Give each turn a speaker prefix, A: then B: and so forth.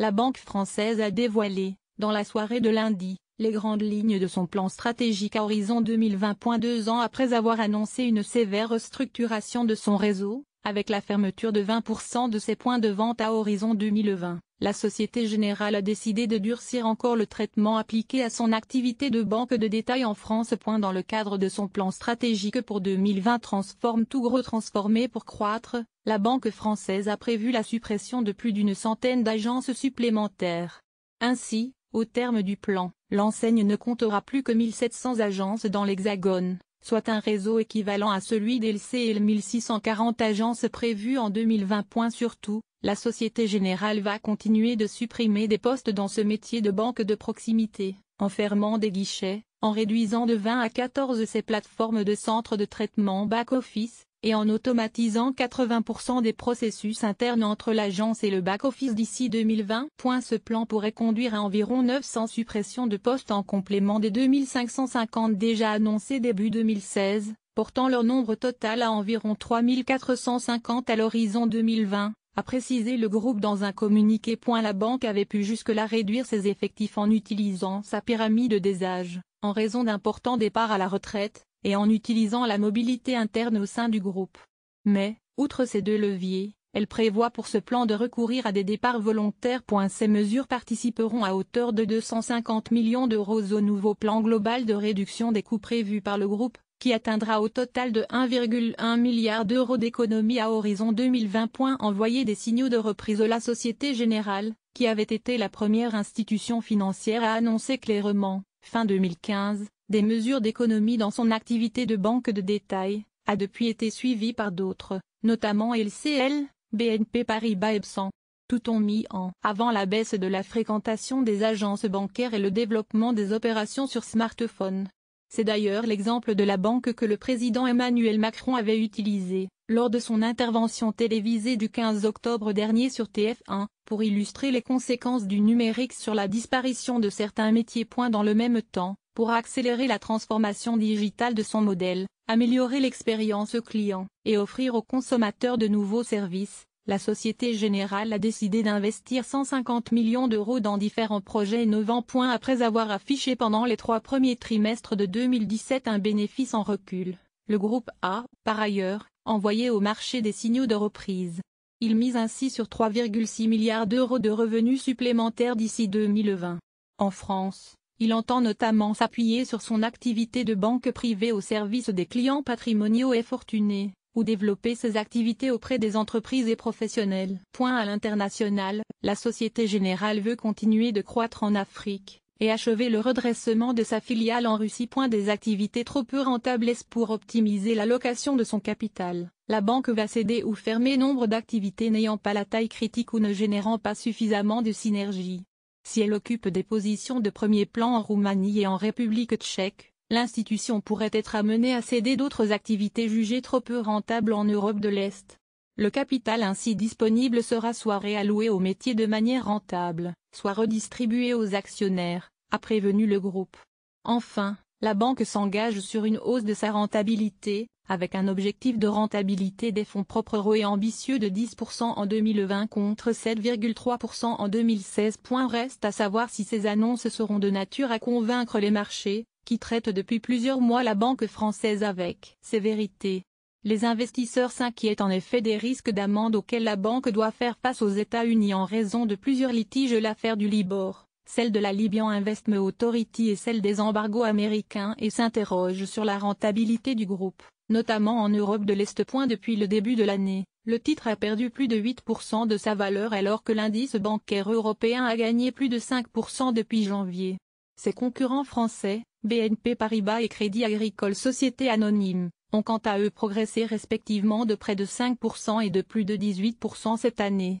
A: la Banque française a dévoilé, dans la soirée de lundi, les grandes lignes de son plan stratégique à horizon 2020. Deux ans après avoir annoncé une sévère restructuration de son réseau, avec la fermeture de 20% de ses points de vente à horizon 2020, la Société Générale a décidé de durcir encore le traitement appliqué à son activité de banque de détail en France. Dans le cadre de son plan stratégique pour 2020 Transforme tout gros transformé pour croître, la banque française a prévu la suppression de plus d'une centaine d'agences supplémentaires. Ainsi, au terme du plan, l'enseigne ne comptera plus que 1700 agences dans l'Hexagone soit un réseau équivalent à celui des et 1640 agences prévues en 2020. Surtout, la Société Générale va continuer de supprimer des postes dans ce métier de banque de proximité, en fermant des guichets, en réduisant de 20 à 14 ses plateformes de centres de traitement back-office, et en automatisant 80% des processus internes entre l'agence et le back-office d'ici 2020. Ce plan pourrait conduire à environ 900 suppressions de postes en complément des 2550 déjà annoncés début 2016, portant leur nombre total à environ 3450 à l'horizon 2020 a précisé le groupe dans un communiqué. La banque avait pu jusque-là réduire ses effectifs en utilisant sa pyramide des âges, en raison d'importants départs à la retraite, et en utilisant la mobilité interne au sein du groupe. Mais, outre ces deux leviers, elle prévoit pour ce plan de recourir à des départs volontaires. Ces mesures participeront à hauteur de 250 millions d'euros au nouveau plan global de réduction des coûts prévus par le groupe, qui atteindra au total de 1,1 milliard d'euros d'économies à horizon 2020. Envoyer des signaux de reprise la Société Générale, qui avait été la première institution financière à annoncer clairement, fin 2015, des mesures d'économie dans son activité de banque de détail, a depuis été suivie par d'autres, notamment LCL, BNP Paribas Ebsan tout ont mis en avant la baisse de la fréquentation des agences bancaires et le développement des opérations sur smartphone. C'est d'ailleurs l'exemple de la banque que le président Emmanuel Macron avait utilisé, lors de son intervention télévisée du 15 octobre dernier sur TF1, pour illustrer les conséquences du numérique sur la disparition de certains métiers. Dans le même temps, pour accélérer la transformation digitale de son modèle, améliorer l'expérience client, et offrir aux consommateurs de nouveaux services, la Société Générale a décidé d'investir 150 millions d'euros dans différents projets innovants. après avoir affiché pendant les trois premiers trimestres de 2017 un bénéfice en recul, le groupe a, par ailleurs, envoyé au marché des signaux de reprise. Il mise ainsi sur 3,6 milliards d'euros de revenus supplémentaires d'ici 2020. En France, il entend notamment s'appuyer sur son activité de banque privée au service des clients patrimoniaux et fortunés ou développer ses activités auprès des entreprises et professionnels. Point à l'international, la Société Générale veut continuer de croître en Afrique et achever le redressement de sa filiale en Russie. Point des activités trop peu rentables pour optimiser l'allocation de son capital. La banque va céder ou fermer nombre d'activités n'ayant pas la taille critique ou ne générant pas suffisamment de synergie. Si elle occupe des positions de premier plan en Roumanie et en République tchèque, l'institution pourrait être amenée à céder d'autres activités jugées trop peu rentables en Europe de l'Est. Le capital ainsi disponible sera soit réalloué aux métiers de manière rentable, soit redistribué aux actionnaires, a prévenu le groupe. Enfin, la banque s'engage sur une hausse de sa rentabilité, avec un objectif de rentabilité des fonds propres et ambitieux de 10% en 2020 contre 7,3% en 2016. reste à savoir si ces annonces seront de nature à convaincre les marchés, qui traite depuis plusieurs mois la Banque française avec sévérité. Les investisseurs s'inquiètent en effet des risques d'amende auxquels la banque doit faire face aux États-Unis en raison de plusieurs litiges l'affaire du Libor, celle de la Libyan Investment Authority et celle des embargos américains et s'interrogent sur la rentabilité du groupe, notamment en Europe de l'Est. Point Depuis le début de l'année, le titre a perdu plus de 8% de sa valeur alors que l'indice bancaire européen a gagné plus de 5% depuis janvier. Ses concurrents français, BNP Paribas et Crédit Agricole Société Anonyme, ont quant à eux progressé respectivement de près de 5% et de plus de 18% cette année.